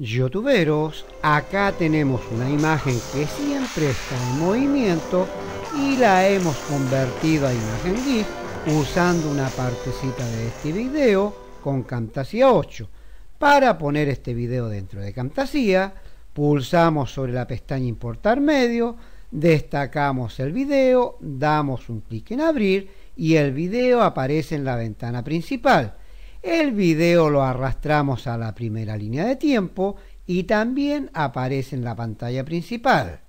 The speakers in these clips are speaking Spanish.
Youtuberos, acá tenemos una imagen que siempre está en movimiento y la hemos convertido a imagen GIF usando una partecita de este video con Camtasia 8. Para poner este video dentro de Camtasia, pulsamos sobre la pestaña Importar medio, destacamos el video, damos un clic en Abrir y el video aparece en la ventana principal. El video lo arrastramos a la primera línea de tiempo y también aparece en la pantalla principal.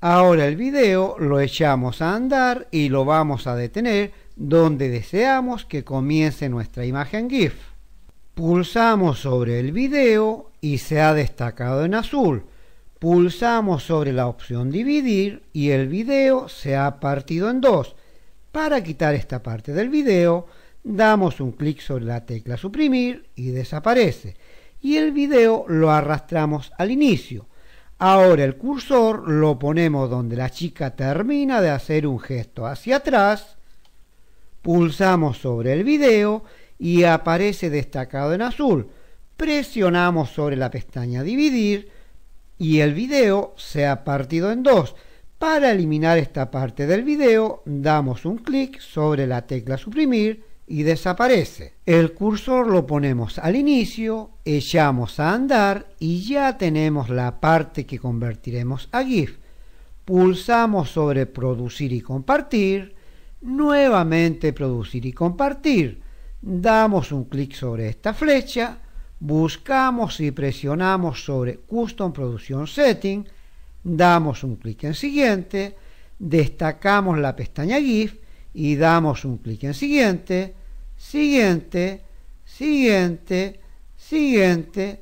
Ahora el video lo echamos a andar y lo vamos a detener donde deseamos que comience nuestra imagen GIF. Pulsamos sobre el video y se ha destacado en azul. Pulsamos sobre la opción dividir y el video se ha partido en dos. Para quitar esta parte del video Damos un clic sobre la tecla suprimir y desaparece. Y el video lo arrastramos al inicio. Ahora el cursor lo ponemos donde la chica termina de hacer un gesto hacia atrás, pulsamos sobre el video y aparece destacado en azul. Presionamos sobre la pestaña dividir y el video se ha partido en dos. Para eliminar esta parte del video damos un clic sobre la tecla suprimir y desaparece. El cursor lo ponemos al inicio, echamos a andar y ya tenemos la parte que convertiremos a GIF. Pulsamos sobre producir y compartir, nuevamente producir y compartir. Damos un clic sobre esta flecha, buscamos y presionamos sobre Custom Production Setting, damos un clic en siguiente, destacamos la pestaña GIF y damos un clic en siguiente, siguiente, siguiente, siguiente.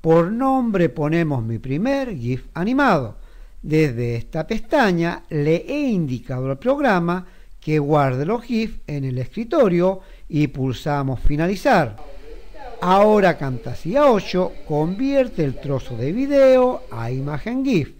Por nombre ponemos mi primer GIF animado. Desde esta pestaña le he indicado al programa que guarde los GIF en el escritorio y pulsamos finalizar. Ahora Camtasia 8 convierte el trozo de video a imagen GIF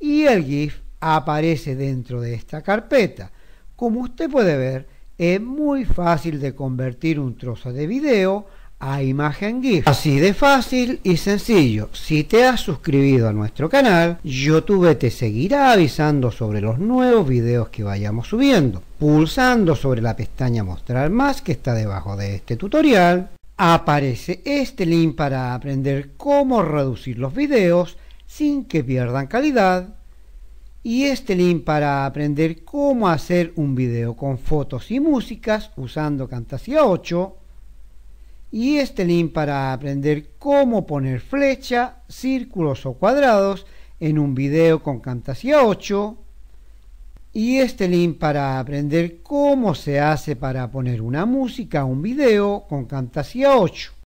y el GIF aparece dentro de esta carpeta. Como usted puede ver, es muy fácil de convertir un trozo de video a imagen GIF. Así de fácil y sencillo. Si te has suscribido a nuestro canal, YouTube te seguirá avisando sobre los nuevos videos que vayamos subiendo. Pulsando sobre la pestaña Mostrar más que está debajo de este tutorial, aparece este link para aprender cómo reducir los videos sin que pierdan calidad y este link para aprender cómo hacer un video con fotos y músicas usando cantasia 8 y este link para aprender cómo poner flecha, círculos o cuadrados en un video con cantasia 8 y este link para aprender cómo se hace para poner una música a un video con cantasia 8.